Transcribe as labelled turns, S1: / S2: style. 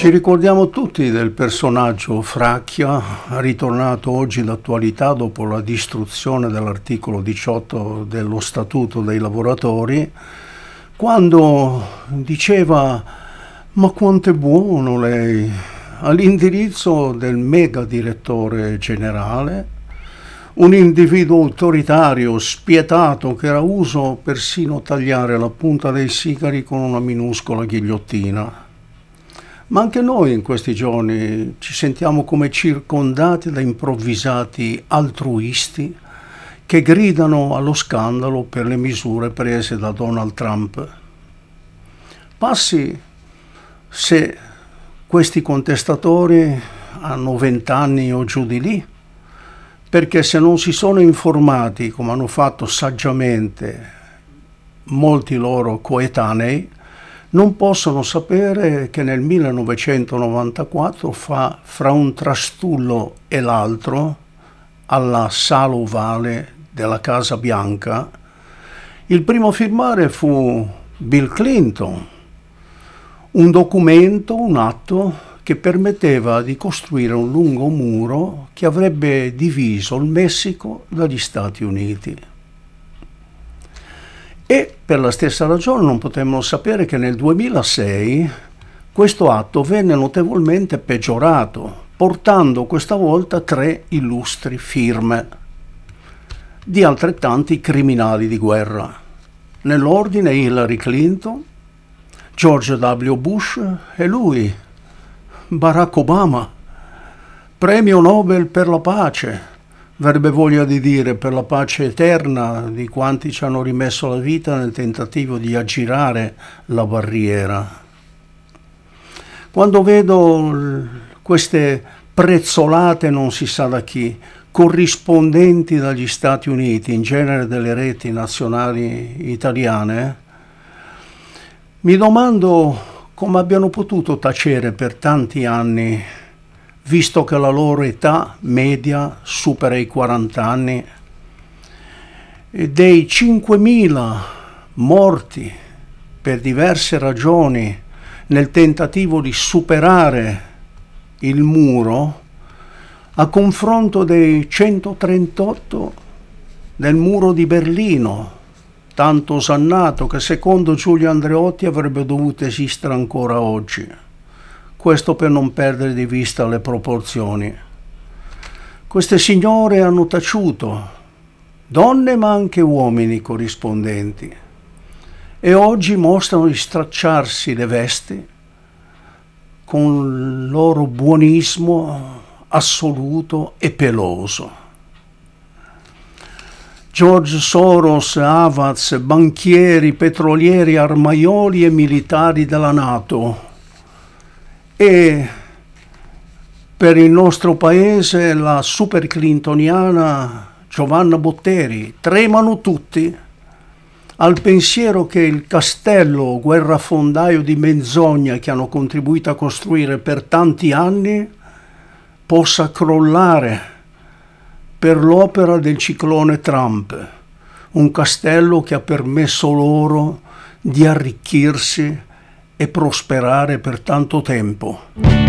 S1: Ci ricordiamo tutti del personaggio Fracchia, ritornato oggi d'attualità dopo la distruzione dell'articolo 18 dello Statuto dei lavoratori, quando diceva ma quanto è buono lei all'indirizzo del mega direttore generale, un individuo autoritario, spietato, che era uso persino tagliare la punta dei sigari con una minuscola ghigliottina ma anche noi in questi giorni ci sentiamo come circondati da improvvisati altruisti che gridano allo scandalo per le misure prese da Donald Trump. Passi se questi contestatori hanno vent'anni o giù di lì, perché se non si sono informati, come hanno fatto saggiamente molti loro coetanei, non possono sapere che nel 1994 fa fra un trastullo e l'altro alla sala ovale della Casa Bianca. Il primo a firmare fu Bill Clinton, un documento, un atto che permetteva di costruire un lungo muro che avrebbe diviso il Messico dagli Stati Uniti. E per la stessa ragione non potemmo sapere che nel 2006 questo atto venne notevolmente peggiorato, portando questa volta tre illustri firme di altrettanti criminali di guerra. Nell'ordine Hillary Clinton, George W. Bush e lui, Barack Obama, premio Nobel per la pace, verrebbe voglia di dire per la pace eterna di quanti ci hanno rimesso la vita nel tentativo di aggirare la barriera. Quando vedo queste prezzolate non si sa da chi, corrispondenti dagli Stati Uniti, in genere delle reti nazionali italiane, mi domando come abbiano potuto tacere per tanti anni visto che la loro età media supera i 40 anni. E dei 5.000 morti per diverse ragioni nel tentativo di superare il muro, a confronto dei 138 del muro di Berlino, tanto osannato che secondo Giulio Andreotti avrebbe dovuto esistere ancora oggi questo per non perdere di vista le proporzioni. Queste signore hanno taciuto, donne ma anche uomini corrispondenti, e oggi mostrano di stracciarsi le vesti con il loro buonismo assoluto e peloso. George Soros, Avaz, banchieri, petrolieri, armaioli e militari della Nato, e per il nostro paese la super clintoniana Giovanna Botteri, tremano tutti al pensiero che il castello guerrafondaio di menzogna che hanno contribuito a costruire per tanti anni possa crollare per l'opera del ciclone Trump, un castello che ha permesso loro di arricchirsi e prosperare per tanto tempo.